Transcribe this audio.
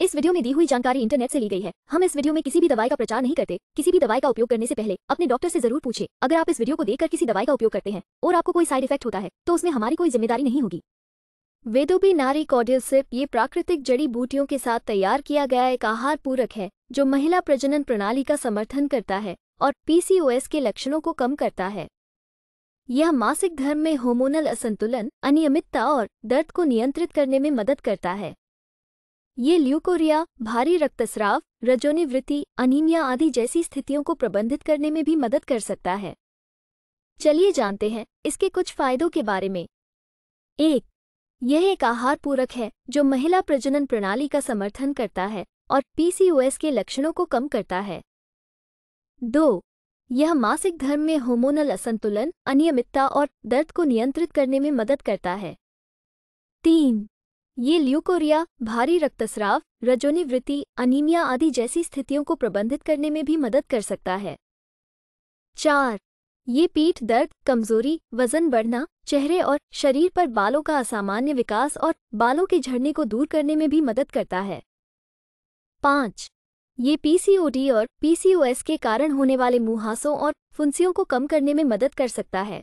इस वीडियो में दी हुई जानकारी इंटरनेट से ली गई है हम इस वीडियो में किसी भी दवाई का प्रचार नहीं करते किसी भी दवाई का उपयोग करने से पहले अपने डॉक्टर से जरूर पूछे अगर आप इस वीडियो को देखकर किसी दवाई का उपयोग करते हैं और आपको कोई साइड इफेक्ट होता है तो उसमें हमारी कोई जिम्मेदारी नहीं होगी वेदोबी नारी कॉडियल सिप ये प्राकृतिक जड़ी बूटियों के साथ तैयार किया गया एक आहार पूरक है जो महिला प्रजनन प्रणाली का समर्थन करता है और पीसीओएस के लक्षणों को कम करता है यह मासिक धर्म में होमोनल असंतुलन अनियमितता और दर्द को नियंत्रित करने में मदद करता है ये ल्यूकोरिया भारी रक्तस्राव रजोनिवृत्ति अनिमिया आदि जैसी स्थितियों को प्रबंधित करने में भी मदद कर सकता है चलिए जानते हैं इसके कुछ फायदों के बारे में एक यह एक आहार पूरक है जो महिला प्रजनन प्रणाली का समर्थन करता है और पीसीओएस के लक्षणों को कम करता है दो यह मासिक धर्म में होमोनल असंतुलन अनियमितता और दर्द को नियंत्रित करने में मदद करता है तीन ये ल्यूकोरिया भारी रक्तस्राव रजोनिवृत्ति अनीमिया आदि जैसी स्थितियों को प्रबंधित करने में भी मदद कर सकता है चार ये पीठ दर्द कमजोरी वजन बढ़ना चेहरे और शरीर पर बालों का असामान्य विकास और बालों के झड़ने को दूर करने में भी मदद करता है पाँच ये पीसीओडी और पीसीओएस के कारण होने वाले मुहासों और फुंसियों को कम करने में मदद कर सकता है